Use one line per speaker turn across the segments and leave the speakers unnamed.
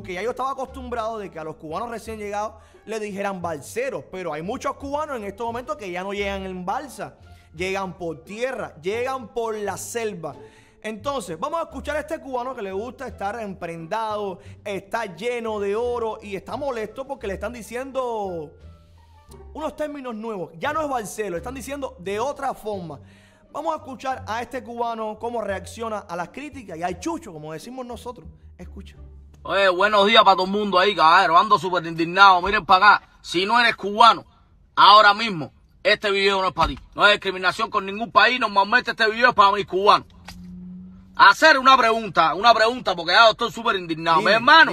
porque ya yo estaba acostumbrado de que a los cubanos recién llegados le dijeran balseros, pero hay muchos cubanos en estos momentos que ya no llegan en balsa, llegan por tierra, llegan por la selva. Entonces, vamos a escuchar a este cubano que le gusta estar emprendado, está lleno de oro y está molesto porque le están diciendo unos términos nuevos. Ya no es Barcelo, están diciendo de otra forma. Vamos a escuchar a este cubano cómo reacciona a las críticas y al chucho, como decimos nosotros. Escucha.
Oye, buenos días para todo el mundo ahí, caballero. Ando súper indignado. Miren para acá. Si no eres cubano, ahora mismo, este video no es para ti. No es discriminación con ningún país. Normalmente este video es para mis cubano. Hacer una pregunta, una pregunta, porque ya estoy súper indignado. Mi hermano,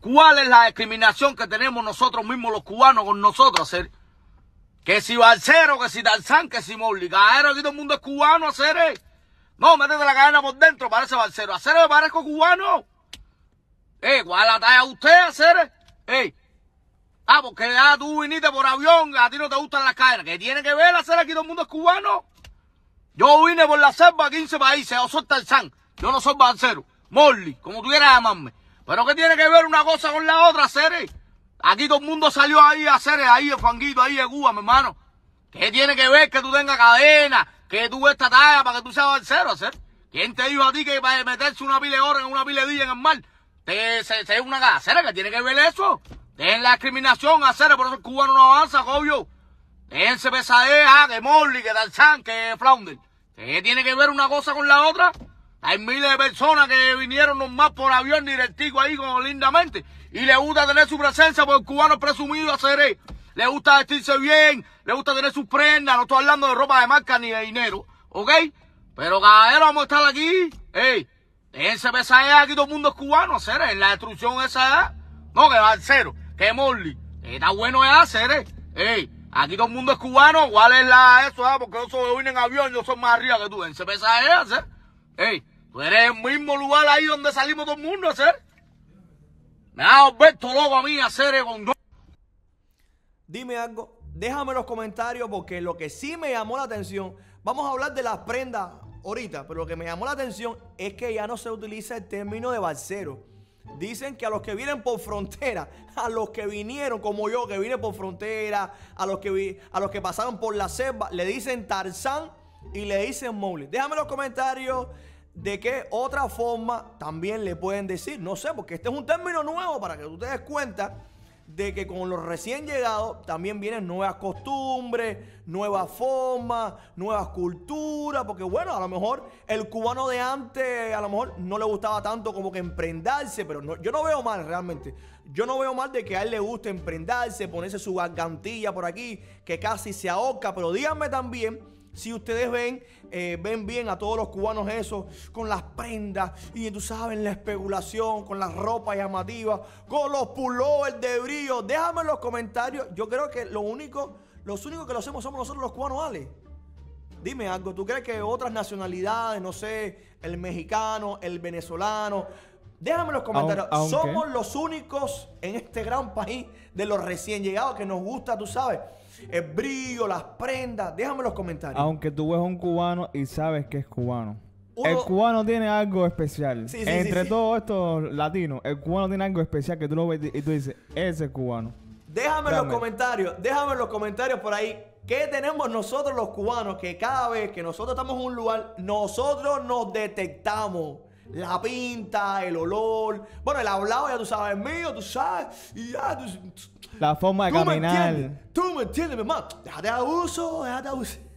¿cuál es la discriminación que tenemos nosotros mismos los cubanos con nosotros hacer? Que si Barcero, que si Tarzán, que si Mowgli. Caballero, aquí todo el mundo es cubano, hacer. Eh. No, métete la cadena por dentro, parece Barcero. Hacer me parezco cubano. Eh, ¿cuál la talla usted hacer? Eh. Ah, porque ya tú viniste por avión, a ti no te gustan las cadenas. ¿Qué tiene que ver hacer aquí todo el mundo es cubano? Yo vine por la selva a 15 países, yo soy Tarzán, yo no soy barcero, Morley, como tú quieras llamarme. Pero ¿qué tiene que ver una cosa con la otra, Cere? Aquí todo el mundo salió ahí a hacer ahí el fanguito, ahí de Cuba, mi hermano. ¿Qué tiene que ver que tú tengas cadena, que tú esta talla para que tú seas barcero, hacer? ¿Quién te dijo a ti que para meterse una pile de en una pile de día en el mar es una que tiene que ver eso. Dejen la discriminación, hacer, por eso el cubano no avanza, obvio. Déjense pesadeja, que Morley, que Dalzán, que Flounder. ¿Qué tiene que ver una cosa con la otra? Hay miles de personas que vinieron nomás por avión directivo ahí con, lindamente. Y le gusta tener su presencia porque el cubano es presumido hacer eh. Le gusta vestirse bien, le gusta tener sus prendas. No estoy hablando de ropa de marca ni de dinero, ¿ok? Pero caballero, vamos a estar aquí. ¿eh? Déjense esa aquí todo el mundo es cubano, hacer En la destrucción esa No, que va al cero. Que Morley. Está bueno ya, eh, Ey, aquí todo el mundo es cubano. ¿Cuál es la eso? Ah? Porque yo vienen en avión, yo soy más arriba que tú. Déjense pesa Ceres. Ey, tú eres el mismo lugar ahí donde salimos todo el mundo, hacer.
Me ha Alberto loco a mí, a con dos. Dime algo. Déjame los comentarios porque lo que sí me llamó la atención, vamos a hablar de las prendas ahorita, pero lo que me llamó la atención es que ya no se utiliza el término de balsero. Dicen que a los que vienen por frontera, a los que vinieron como yo, que vine por frontera, a los que, vi, a los que pasaron por la selva, le dicen Tarzán y le dicen Mowgli. Déjame en los comentarios de qué otra forma también le pueden decir. No sé, porque este es un término nuevo para que tú te des cuenta de que con los recién llegados también vienen nuevas costumbres, nuevas formas, nuevas culturas, porque bueno, a lo mejor el cubano de antes a lo mejor no le gustaba tanto como que emprendarse, pero yo no veo mal realmente. Yo no veo mal de que a él le guste emprendarse, ponerse su gargantilla por aquí, que casi se ahoga, pero díganme también si ustedes ven, eh, ven bien a todos los cubanos esos, con las prendas y tú sabes, la especulación, con las ropas llamativas, con los pullovers de brillo. Déjame en los comentarios. Yo creo que lo único, los únicos que lo hacemos somos nosotros los cubanos, Ale. Dime algo, ¿tú crees que otras nacionalidades, no sé, el mexicano, el venezolano, Déjame en los comentarios. Somos los únicos en este gran país de los recién llegados que nos gusta, tú sabes, el brillo, las prendas. Déjame en los comentarios. Aunque tú ves un cubano y sabes que es cubano. El cubano tiene algo especial. Entre todos estos latinos, el cubano tiene algo especial que tú lo ves y tú dices, ese es cubano. Déjame en los comentarios, déjame en los comentarios por ahí ¿Qué tenemos nosotros los cubanos? Que cada vez que nosotros estamos en un lugar, nosotros nos detectamos la pinta, el olor. Bueno, el hablado, ya tú sabes, mío, tú sabes. Y ya, tú, la forma de caminar. tú me entiendes, mi hermano. Déjate abuso, déjate abuso.